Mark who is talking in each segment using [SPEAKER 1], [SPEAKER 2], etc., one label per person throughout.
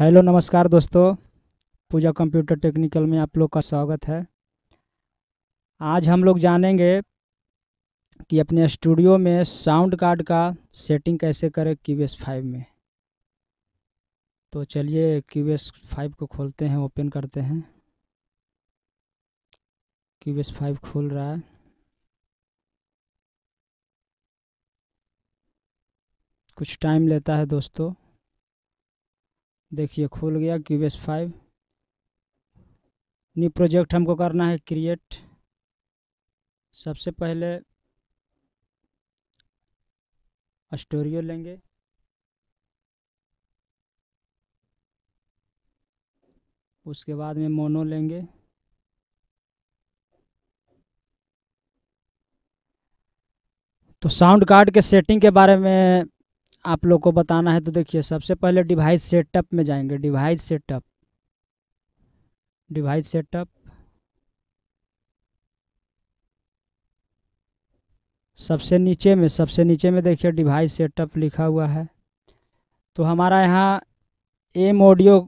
[SPEAKER 1] hello नमस्कार दोस्तों पूजा computer technical में आप लोग का स्वागत है आज हम लोग जानेंगे कि अपने स्टूडियो में साउंड कार्ड का सेटिंग कैसे करें क्यू एस फाइव में तो चलिए क्यू एस फाइव को खोलते हैं ओपन करते हैं क्यू एस फाइव खोल रहा है कुछ टाइम लेता है दोस्तों देखिए खुल गया क्यूबेस फाइव न्यू प्रोजेक्ट हमको करना है क्रिएट सबसे पहले स्टोरियो लेंगे उसके बाद में मोनो लेंगे तो साउंड कार्ड के सेटिंग के बारे में आप लोग को बताना है तो देखिए सबसे पहले डिवाइस सेटअप में जाएंगे डिवाइस सेटअप डिवाइस सेटअप सबसे नीचे में सबसे नीचे में देखिए डिवाइस सेटअप लिखा हुआ है तो हमारा यहाँ एम ऑडियो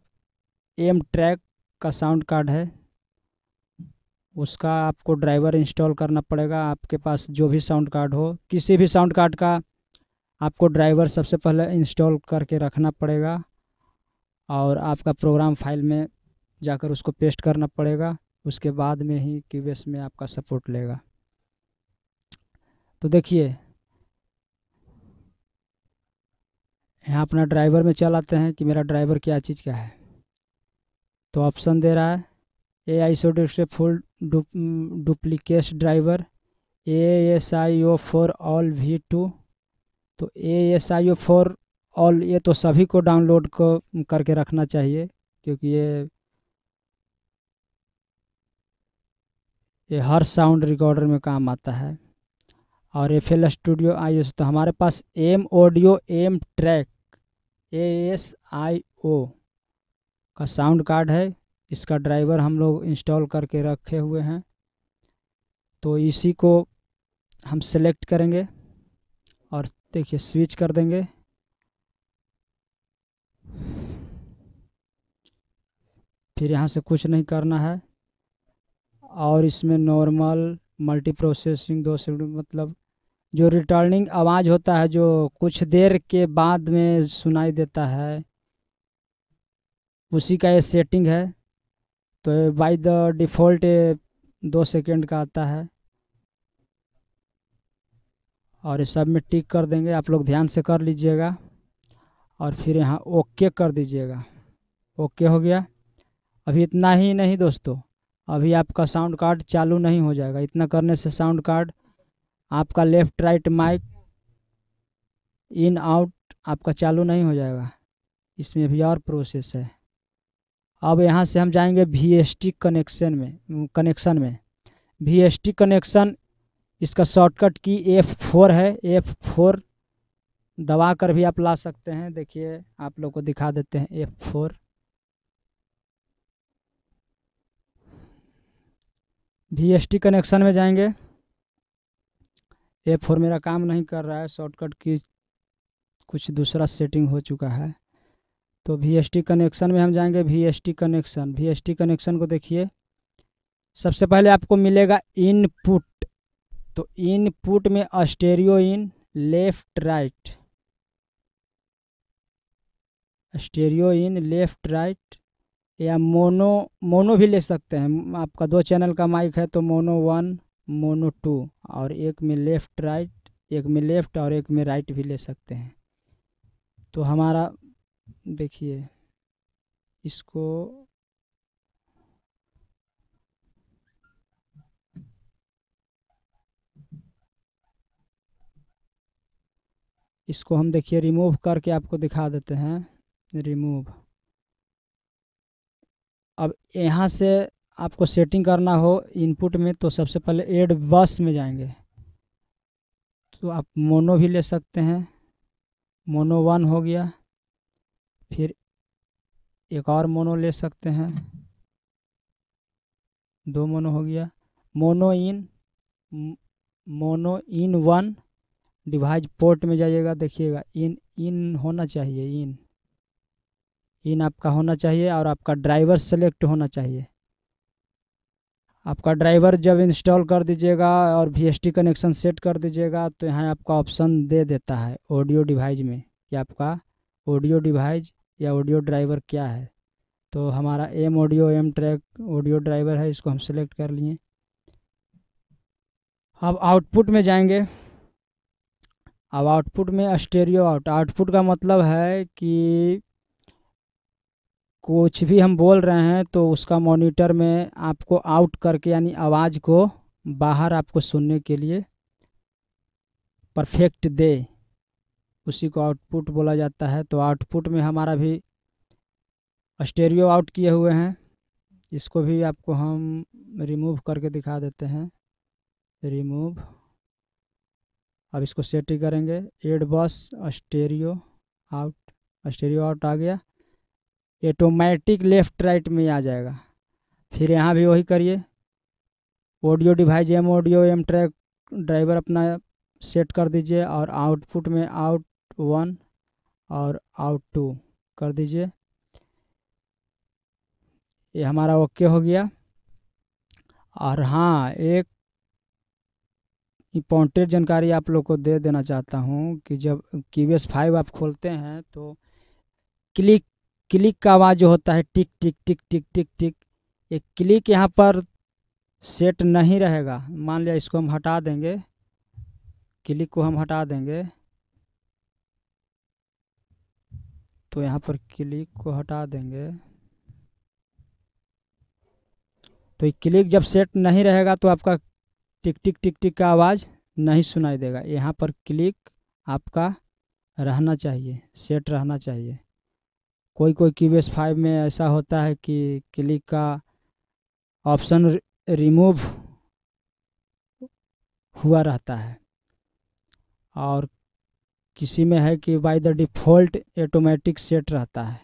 [SPEAKER 1] एम ट्रैक का साउंड कार्ड है उसका आपको ड्राइवर इंस्टॉल करना पड़ेगा आपके पास जो भी साउंड कार्ड हो किसी भी साउंड कार्ड का आपको ड्राइवर सबसे पहले इंस्टॉल करके रखना पड़ेगा और आपका प्रोग्राम फाइल में जाकर उसको पेस्ट करना पड़ेगा उसके बाद में ही क्यूबेस में आपका सपोर्ट लेगा तो देखिए यहाँ अपना ड्राइवर में चल आते हैं कि मेरा ड्राइवर क्या चीज़ का है तो ऑप्शन दे रहा है ए आई सो से full duplicate driver A S I O for all V two तो A S I O four all ये तो सभी को डाउनलोड को करके रखना चाहिए क्योंकि ये ये हर साउंड रिकॉर्डर में काम आता है और एफ एल स्टूडियो आई एस तो हमारे पास M audio M track A S I O का साउंड कार्ड है इसका ड्राइवर हम लोग इंस्टॉल करके रखे हुए हैं तो इसी को हम सेलेक्ट करेंगे देखिए स्विच कर देंगे फिर यहाँ से कुछ नहीं करना है और इसमें नॉर्मल मल्टी प्रोसेसिंग दो से मतलब जो रिटर्निंग आवाज़ होता है जो कुछ देर के बाद में सुनाई देता है उसी का ये सेटिंग है तो बाय द डिफ़ॉल्ट दो सेकंड का आता है और ये सब में टिक कर देंगे आप लोग ध्यान से कर लीजिएगा और फिर यहाँ ओके कर दीजिएगा ओके हो गया अभी इतना ही नहीं दोस्तों अभी आपका साउंड कार्ड चालू नहीं हो जाएगा इतना करने से साउंड कार्ड आपका left right mic in out आपका चालू नहीं हो जाएगा इसमें भी और प्रोसेस है अब यहाँ से हम जाएंगे वी कनेक्शन में कनेक्शन में वी कनेक्शन इसका शॉर्टकट की एफ़ फोर है एफ़ फोर दबा कर भी आप ला सकते हैं देखिए आप लोग को दिखा देते हैं F four V S T connection में जाएंगे एफ फोर मेरा काम नहीं कर रहा है शॉर्टकट की कुछ दूसरा सेटिंग हो चुका है तो वी एस टी कनेक्शन में हम जाएंगे V S T connection V S T connection को देखिए सबसे पहले आपको मिलेगा इनपुट तो इनपुट में stereo in left right stereo in left right या मोनो मोनो भी ले सकते हैं आपका दो चैनल का माइक है तो मोनो वन मोनो टू और एक में लेफ्ट राइट एक में लेफ्ट और एक में राइट भी ले सकते हैं तो हमारा देखिए इसको इसको हम देखिए रिमूव करके आपको दिखा देते हैं रिमूव अब यहाँ से आपको सेटिंग करना हो इनपुट में तो सबसे पहले एड बस में जाएंगे तो आप मोनो भी ले सकते हैं मोनो वन हो गया फिर एक और मोनो ले सकते हैं दो मोनो हो गया mono in mono in one device port में जाइएगा देखिएगा इन इन होना चाहिए इन इन आपका होना चाहिए और आपका ड्राइवर सेलेक्ट होना चाहिए आपका ड्राइवर जब इंस्टॉल कर दीजिएगा और वी कनेक्शन सेट कर दीजिएगा तो यहाँ आपका ऑप्शन दे देता है ऑडियो डिवाइस में कि आपका ऑडियो डिवाइस या ऑडियो ड्राइवर क्या है तो हमारा M audio M track audio driver है इसको हम सेलेक्ट कर लिए अब आउटपुट में जाएंगे अब आउटपुट में स्टेरियो आउट आउटपुट का मतलब है कि कुछ भी हम बोल रहे हैं तो उसका मॉनिटर में आपको आउट करके यानी आवाज़ को बाहर आपको सुनने के लिए परफेक्ट दे उसी को आउटपुट बोला जाता है तो आउटपुट में हमारा भी स्टेरियो आउट किए हुए हैं इसको भी आपको हम रिमूव करके दिखा देते हैं रिमूव अब इसको सेट ही करेंगे एड बस अस्टेरियो आउट स्टेरियो आउट आ गया ऑटोमेटिक लेफ्ट राइट में आ जाएगा फिर यहाँ भी वही करिए audio device M audio M track driver अपना सेट कर दीजिए और आउटपुट में आउट वन और आउट टू कर दीजिए ये हमारा ओके हो गया और हाँ एक इम्पोर्टेंट जानकारी आप लोग को दे देना चाहता हूँ कि जब की वी फाइव आप खोलते हैं तो क्लिक क्लिक का आवाज़ जो होता है टिक टिक टिक टिक टिक टिक ये क्लिक यहाँ पर सेट नहीं रहेगा मान लिया इसको हम हटा देंगे क्लिक को हम हटा देंगे तो यहाँ पर क्लिक को हटा देंगे तो ये क्लिक जब सेट नहीं रहेगा तो आपका टिक टिक टिक टिक का आवाज़ नहीं सुनाई देगा यहाँ पर क्लिक आपका रहना चाहिए सेट रहना चाहिए कोई कोई की बेस फाइव में ऐसा होता है कि क्लिक का ऑप्शन रिमूव हुआ रहता है और किसी में है कि by the default automatic set रहता है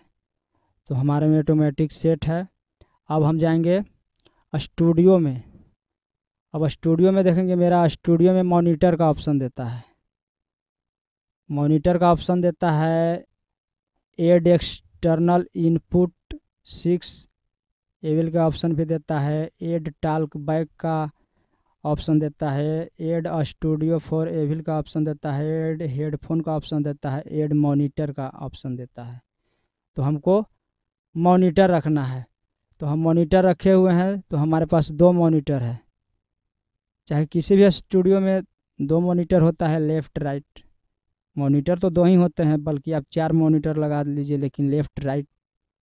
[SPEAKER 1] तो हमारे में ऑटोमेटिक सेट है अब हम जाएंगे स्टूडियो में अब स्टूडियो में देखेंगे मेरा स्टूडियो में मॉनिटर का ऑप्शन देता है मॉनिटर का ऑप्शन देता है एड एक्सटर्नल इनपुट सिक्स एविल का ऑप्शन भी देता है एड टाल्क बैक का ऑप्शन देता है एड स्टूडियो फॉर एविल का ऑप्शन देता है एड हेडफोन का ऑप्शन देता है एड मॉनिटर का ऑप्शन देता है तो हमको मॉनिटर रखना है तो हम मॉनिटर रखे हुए हैं तो हमारे पास दो मॉनिटर है चाहे किसी भी स्टूडियो में दो मॉनिटर होता है लेफ़्ट राइट मॉनिटर तो दो ही होते हैं बल्कि आप चार मॉनिटर लगा लीजिए लेकिन लेफ़्ट राइट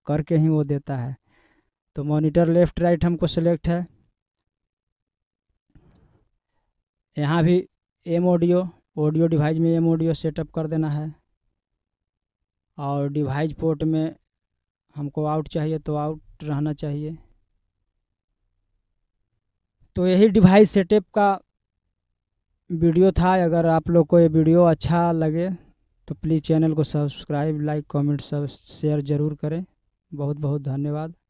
[SPEAKER 1] करके ही वो देता है तो मॉनिटर लेफ़्ट राइट हमको सेलेक्ट है यहाँ भी एम ऑडियो ऑडियो डिवाइस में एम ऑडियो सेटअप कर देना है और डिवाइस पोर्ट में हमको आउट चाहिए तो आउट रहना चाहिए तो यही डिवाइस सेटअप का वीडियो था अगर आप लोग को ये वीडियो अच्छा लगे तो प्लीज़ चैनल को सब्सक्राइब लाइक कमेंट सब शेयर ज़रूर करें बहुत बहुत धन्यवाद